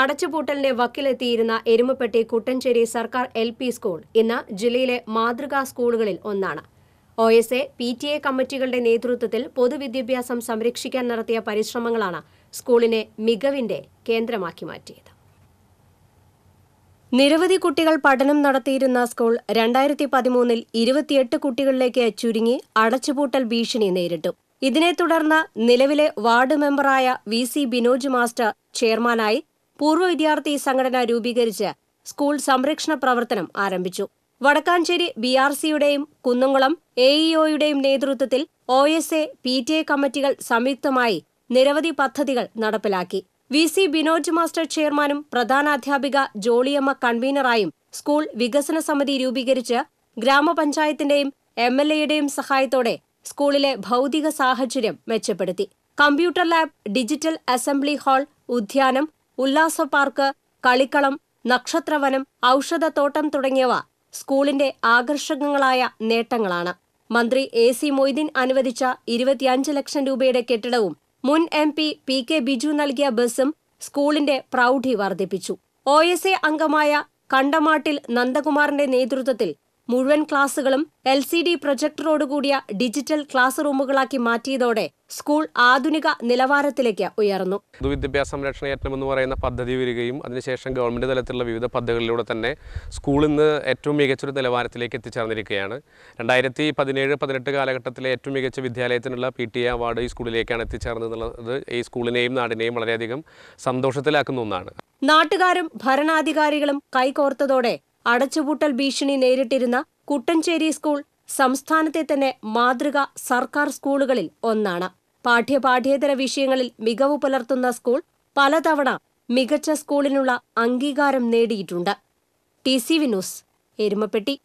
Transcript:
അടച്ചുപൂട്ടലിന്റെ വക്കിലെത്തിയിരുന്ന എരുമപ്പെട്ടി കുട്ടഞ്ചേരി സർക്കാർ L P school ഇന്ന് ജില്ലയിലെ മാതൃകാ സ്കൂളുകളിൽ ഒന്നാണ് O S A P T A കമ്മിറ്റികളുടെ നേതൃത്വത്തിൽ പൊതുവിദ്യാഭ്യാസം സംരക്ഷിക്കാൻ നടത്തിയ പരിശ്രമങ്ങളാണ് സ്കൂളിനെ മികവിന്റെ കേന്ദ്രമാക്കി മാറ്റിയത് നിരവധി കുട്ടികൾ പഠനം നടത്തിയിരുന്ന സ്കൂൾ രണ്ടായിരത്തി പതിമൂന്നിൽ ഇരുപത്തിയെട്ട് കുട്ടികളിലേക്ക് ചുരുങ്ങി അടച്ചുപൂട്ടൽ ഭീഷണി നേരിട്ടു ഇതിനെ തുടർന്ന് നിലവിലെ വാർഡ് മെമ്പറായ വി സി ബിനോജ് മാസ്റ്റർ ചെയർമാനായി പൂർവ്വ വിദ്യാർത്ഥി സംഘടന രൂപീകരിച്ച് സ്കൂൾ സംരക്ഷണ പ്രവർത്തനം ആരംഭിച്ചു വടക്കാഞ്ചേരി ബി ആർ സിയുടെയും കുന്നംകുളം എ ഇഒയുടെയും നേതൃത്വത്തിൽ O S A P T A കമ്മിറ്റികൾ സംയുക്തമായി നിരവധി പദ്ധതികൾ നടപ്പിലാക്കി വി സി ബിനോജ് മാസ്റ്റർ ചെയർമാനും അധ്യാപിക ജോളിയമ്മ കൺവീനറായും സ്കൂൾ വികസന സമിതി രൂപീകരിച്ച് ഗ്രാമപഞ്ചായത്തിന്റെയും എം എൽ എയുടെയും സഹായത്തോടെ സ്കൂളിലെ ഭൗതിക സാഹചര്യം മെച്ചപ്പെടുത്തി computer lab digital assembly hall ഉദ്യാനം ഉല്ലാസ പാർക്ക് കളിക്കളം നക്ഷത്രവനം ഔഷധത്തോട്ടം തുടങ്ങിയവ സ്കൂളിന്റെ ആകർഷകങ്ങളായ നേട്ടങ്ങളാണ് മന്ത്രി എ സി മൊയ്തീൻ അനുവദിച്ച ഇരുപത്തിയഞ്ച് ലക്ഷം രൂപയുടെ കെട്ടിടവും മുൻ M P P K Biju നൽകിയ ബസും സ്കൂളിന്റെ പ്രൗഢി വർദ്ധിപ്പിച്ചു ഒ എസ് എ അംഗമായ കണ്ടമാട്ടിൽ നന്ദകുമാറിന്റെ നേതൃത്വത്തിൽ മുഴുവൻ ക്ലാസുകളും എൽ സി ഡി പ്രൊജക്ടറോടുകൂടിയ ഡിജിറ്റൽ ക്ലാസ് റൂമുകളാക്കി മാറ്റിയതോടെ സ്കൂൾ ആധുനിക നിലവാരത്തിലേക്ക് ഉയർന്നു പൊതുവിദ്യാഭ്യാസ സംരക്ഷണ യത്നം എന്ന് പറയുന്ന പദ്ധതി വരികയും അതിനുശേഷം ഗവൺമെന്റ് തലത്തിലുള്ള വിവിധ പദ്ധതികളിലൂടെ തന്നെ സ്കൂൾ ഇന്ന് ഏറ്റവും മികച്ചൊരു നിലവാരത്തിലേക്ക് എത്തിച്ചേർന്നിരിക്കുകയാണ് രണ്ടായിരത്തി പതിനേഴ് പതിനെട്ട് കാലഘട്ടത്തിലെ ഏറ്റവും മികച്ച വിദ്യാലയത്തിനുള്ള പി ടി എ അവാർഡ് ഈ സ്കൂളിലേക്കാണ് എത്തിച്ചേർന്നത് ഈ സ്കൂളിനെയും നാടിനെയും വളരെയധികം സന്തോഷത്തിലാക്കുന്ന ഒന്നാണ് നാട്ടുകാരും ഭരണാധികാരികളും കൈകോർത്തതോടെ അടച്ചുപൂട്ടൽ ഭീഷണി നേരിട്ടിരുന്ന കുട്ടഞ്ചേരി സ്കൂൾ സംസ്ഥാനത്തെ തന്നെ മാതൃക സർക്കാർ സ്കൂളുകളിൽ ഒന്നാണ് പാഠ്യപാഠ്യേതര വിഷയങ്ങളിൽ മികവ് പുലർത്തുന്ന സ്കൂൾ പലതവണ മികച്ച സ്കൂളിനുള്ള അംഗീകാരം നേടിയിട്ടുണ്ട് ടി സി വിനൂസ് എരുമപ്പെട്ടി